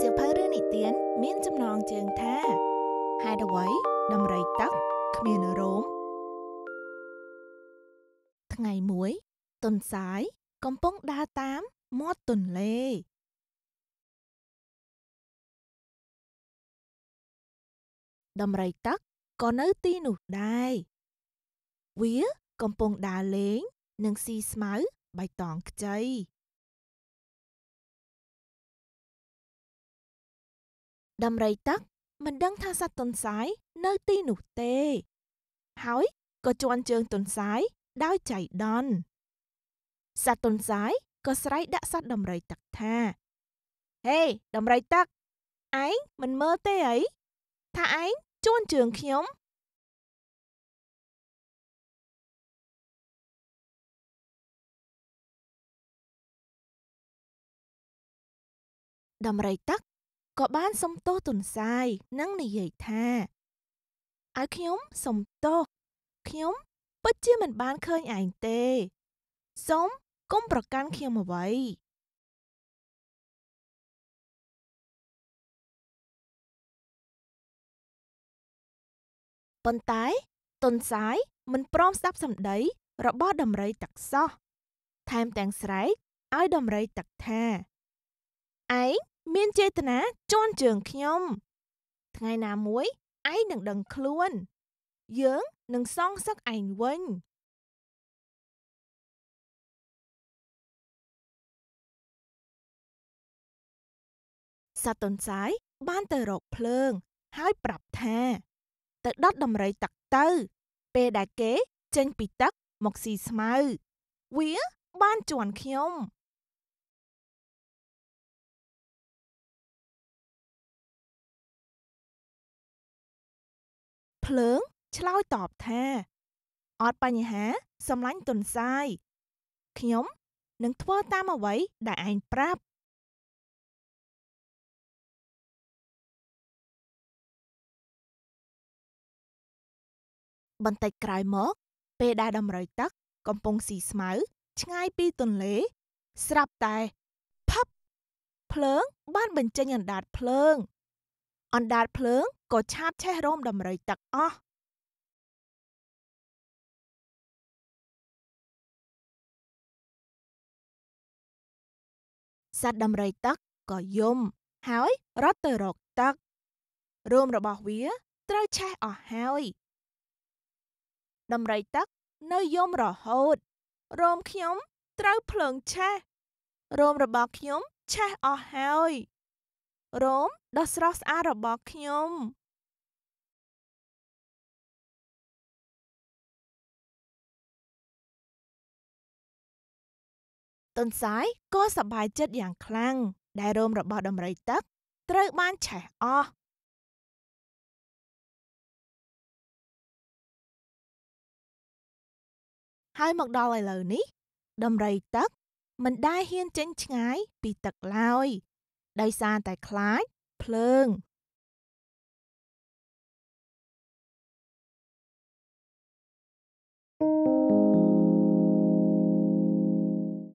សៀវភៅរឿងនិទានមាន ចំណងជើងថាហេតុអ្វីដំរីទឹកគ្មានរោមថ្ងៃមួយ ទុនសាយ កំពុងដើរតាមមាត់ទន្លេដំរីទឹកក៏នៅទីនោះដែរវាកំពុងដើរលេងនឹងស៊ីស្មៅបៃតងខ្ចីដំរីទឹក មិនដឹងថាសត្វទន្សាយនៅ ទីនោះទេ ហើយក៏ជន់ជើងទន្សាយដោយចៃដន្យសត្វទន្សាយក៏ស្រែកដាក់សត្វដំរីទឹកថា ហេដំរីទឹកឯងមិនមើលទេអីថាឯងជន់ជើងខ្ញុំដំរីទឹកក៏បានសុំទោសទុនសាយនិងនិយាយថាឲ្យខ្ញុំសុំទោសខ្ញុំពិតជាមិនបានឃើញឯងទេសូមកុំប្រកាន់ខ្ញុំអ្វីប៉ុន្តែទុនសាយ មិនព្រមស្ដាប់សម្ដី របស់ដំរីទឹកសោះថែមទាំងស្រែកឲ្យដំរីទឹកថាឯងមានចេតនាជន់ជើងខ្ញុំ ថ្ងៃណាមួយឯងនឹងដឹងខ្លួន យើងនឹងសងសឹកឯងវិញសត្វតុនសាយបានទៅរកភ្លើង ហើយប្រាប់ថាទៅដុតដំរីទឹកទៅ ពេលដែលគេចេញពីទឹកមកស៊ីស្មៅវា បានជន់ខ្ញុំភ្លើង ឆ្លើយតបថាអត់បញ្ហាសម្លាញ់ទុនសាយខ្ញុំនឹងធ្វើតាមអ្វី ដែលឯងប្រាប់បន្តិចក្រោយមកពេលដែលដំរីទឹក កំពុងស៊ីស្មៅ ឆ្ងាយពីទន្លេ ស្រាប់តែផឹបភ្លើង បានបញ្ចេញអណ្ដាតភ្លើងអណ្ដាតភ្លើងក៏ឆាបឆេះរោមដំរីទឹកអស់សត្វដំរីទឹកក៏យំហើយរត់ទៅរកទឹករោមរបស់វាត្រូវឆេះអស់ហើយដំរីទឹកនៅយំរហូតរោមខ្ញុំត្រូវភ្លើងឆេះរោមរបស់ខ្ញុំឆេះអស់ហើយរោមដ៏ស្រស់ស្អាតរបស់ខ្ញុំទន្សាយក៏សប្បាយចិត្តយ៉ាង ខ្លាំងដែលរោមរបស់ដំរី ទឹក ត្រូវ បាន ឆេះអស់ហើយមកដល់ឥឡូវនេះដំរីទឹក មិនដែលហ៊ានចេញឆ្ងាយ ពីទឹកឡើយដោយសារតែខ្លាចភ្លើង